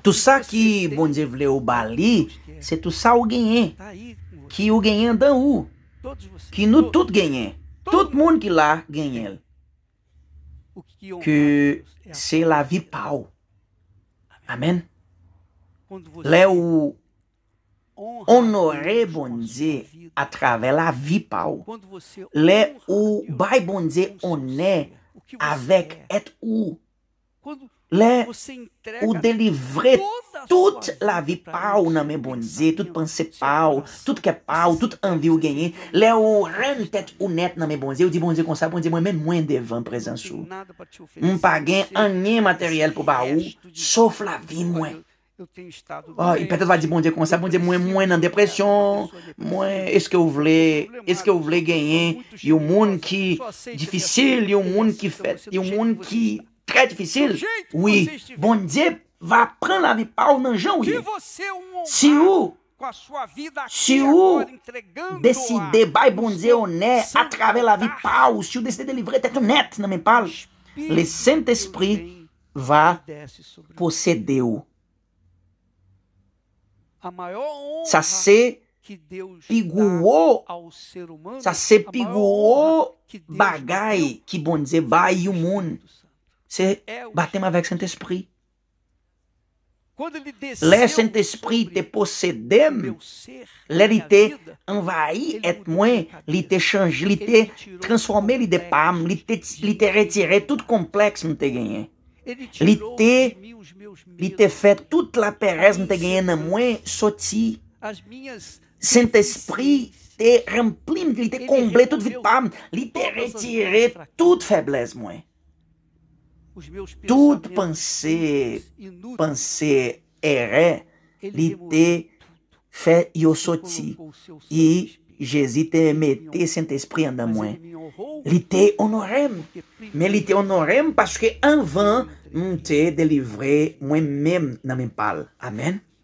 Tousa ki bonze vle ou bali, se tousa ou genyen. Ki ou genyen dan ou. Ki nou tout genyen. Tout moun ki la genyen. Ki se la vi pa ou. Amen. Le ou onore bonze atrave la vi pa ou. Le ou bay bonze onè avek et ou. Kou. Le ou delivre tout la vi pa ou nan men bonze, tout panse pa ou, tout ke pa ou, tout anvi ou genyen, le ou ren tet ou net nan men bonze, ou di bonze kon sa, bonze mwen men mwen devan prezen sou. Mwen pa gen anye materyel pou ba ou, sof la vi mwen. Oh, e oh, petat va di bonze kon sa, bonze mwen mwen nan depresyon, mwen eske ou vle, eske ou vle genyen, yon moun ki difisil, yon moun ki fet, yon moun ki très difficile. Oui, bon Dieu va prendre la vie par nan jan ouye. Si ou, si ou deside bay bon Dieu honè a travers la vie par ou, si ou deside délivrer tête net nan men pal, le Saint-Esprit va posséder ou. Sa se pigouou, sa se pigouou bagay que bon Dieu bay yon moun. C'est baptême avec Saint-Esprit. Le Saint-Esprit te possède, lè et moins li te change, il te transforme il de te, retire tout complexe, mwen te gagné. Li te, toute te fait toute la perez mwen te gagné, nan mwen Saint-Esprit te remplit, li te komble toute vit pam, li te retire toute faiblesse moins. Tout panse, panse erè, li te fe yosoti. I jesite mette sent espri an da mwen. Li te onorem. Men li te onorem paske anvan mte delivre mwen men nan men pal. Amen.